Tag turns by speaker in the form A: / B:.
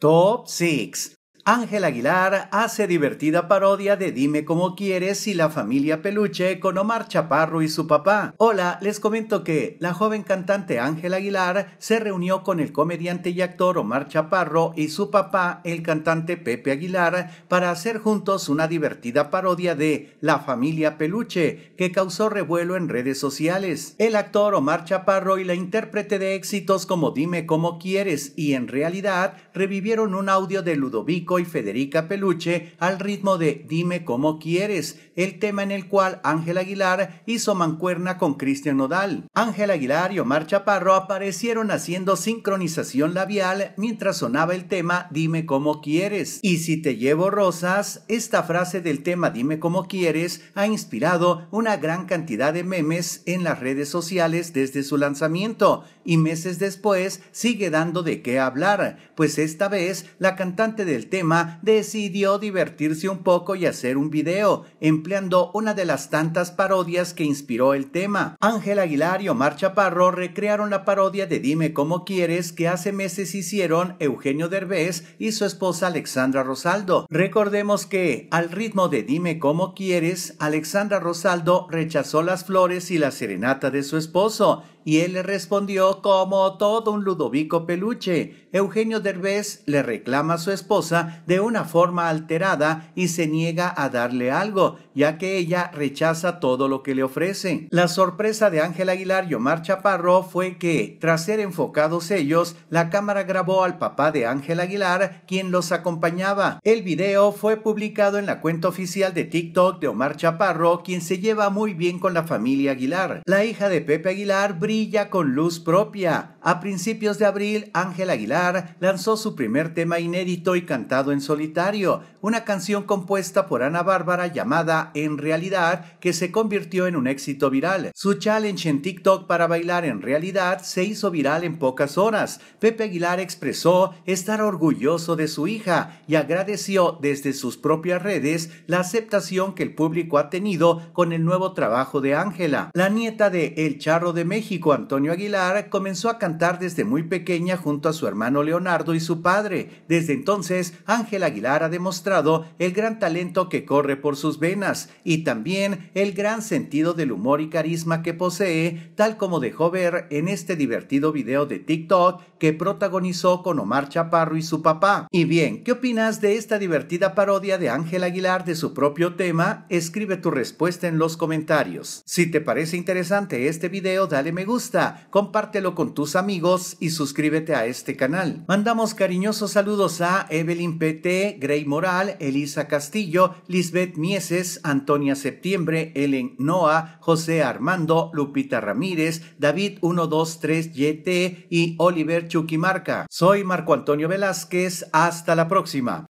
A: Top 6. Ángel Aguilar hace divertida parodia de Dime cómo quieres y la familia peluche con Omar Chaparro y su papá. Hola, les comento que la joven cantante Ángel Aguilar se reunió con el comediante y actor Omar Chaparro y su papá, el cantante Pepe Aguilar, para hacer juntos una divertida parodia de La familia peluche, que causó revuelo en redes sociales. El actor Omar Chaparro y la intérprete de éxitos como Dime cómo quieres y en realidad revivieron un audio de Ludovico Federica Peluche al ritmo de Dime cómo quieres, el tema en el cual Ángel Aguilar hizo mancuerna con Cristian Nodal. Ángel Aguilar y Omar Chaparro aparecieron haciendo sincronización labial mientras sonaba el tema Dime cómo quieres. Y si te llevo rosas, esta frase del tema Dime cómo quieres ha inspirado una gran cantidad de memes en las redes sociales desde su lanzamiento y meses después sigue dando de qué hablar, pues esta vez la cantante del tema decidió divertirse un poco y hacer un video, empleando una de las tantas parodias que inspiró el tema. Ángel Aguilar y Omar Chaparro recrearon la parodia de Dime cómo quieres que hace meses hicieron Eugenio Derbez y su esposa Alexandra Rosaldo. Recordemos que, al ritmo de Dime cómo quieres, Alexandra Rosaldo rechazó las flores y la serenata de su esposo, y él le respondió como todo un Ludovico peluche. Eugenio Derbez le reclama a su esposa de una forma alterada y se niega a darle algo, ya que ella rechaza todo lo que le ofrece. La sorpresa de Ángel Aguilar y Omar Chaparro fue que, tras ser enfocados ellos, la cámara grabó al papá de Ángel Aguilar, quien los acompañaba. El video fue publicado en la cuenta oficial de TikTok de Omar Chaparro, quien se lleva muy bien con la familia Aguilar. La hija de Pepe Aguilar brilla con luz propia. A principios de abril, Ángel Aguilar lanzó su primer tema inédito y cantado en solitario, una canción compuesta por Ana Bárbara llamada En Realidad, que se convirtió en un éxito viral. Su challenge en TikTok para bailar en realidad se hizo viral en pocas horas. Pepe Aguilar expresó estar orgulloso de su hija y agradeció desde sus propias redes la aceptación que el público ha tenido con el nuevo trabajo de Ángela, la nieta de El Charro de México Antonio Aguilar comenzó a cantar desde muy pequeña junto a su hermano Leonardo y su padre. Desde entonces, Ángel Aguilar ha demostrado el gran talento que corre por sus venas y también el gran sentido del humor y carisma que posee, tal como dejó ver en este divertido video de TikTok que protagonizó con Omar Chaparro y su papá. Y bien, ¿qué opinas de esta divertida parodia de Ángel Aguilar de su propio tema? Escribe tu respuesta en los comentarios. Si te parece interesante este video, dale me gusta, compártelo con tus amigos y suscríbete a este canal. Mandamos cariñosos saludos a Evelyn PT, Grey Moral, Elisa Castillo, Lisbeth Mieses, Antonia Septiembre, Ellen Noah, José Armando, Lupita Ramírez, David 123YT y Oliver Chuquimarca. Soy Marco Antonio Velázquez, hasta la próxima.